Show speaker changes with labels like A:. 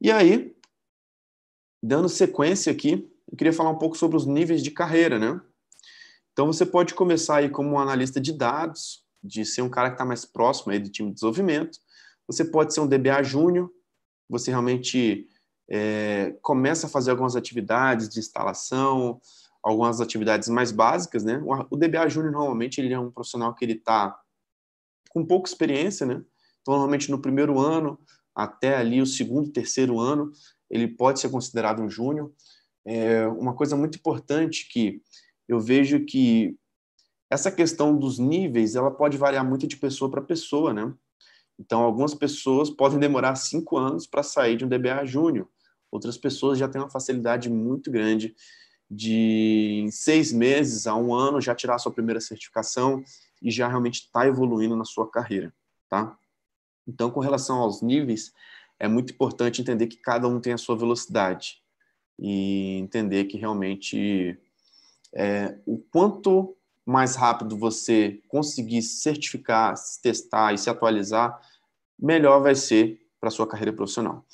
A: E aí, dando sequência aqui, eu queria falar um pouco sobre os níveis de carreira, né? Então você pode começar aí como um analista de dados, de ser um cara que está mais próximo aí do time de desenvolvimento. Você pode ser um DBA júnior, você realmente é, começa a fazer algumas atividades de instalação, algumas atividades mais básicas, né? O DBA júnior normalmente ele é um profissional que ele está com pouca experiência, né? Então normalmente no primeiro ano até ali o segundo, terceiro ano, ele pode ser considerado um júnior. É uma coisa muito importante que eu vejo que essa questão dos níveis, ela pode variar muito de pessoa para pessoa, né? Então, algumas pessoas podem demorar cinco anos para sair de um DBA júnior. Outras pessoas já têm uma facilidade muito grande de, em seis meses a um ano, já tirar sua primeira certificação e já realmente estar tá evoluindo na sua carreira, tá? Então, com relação aos níveis, é muito importante entender que cada um tem a sua velocidade e entender que realmente é, o quanto mais rápido você conseguir certificar, se testar e se atualizar, melhor vai ser para sua carreira profissional.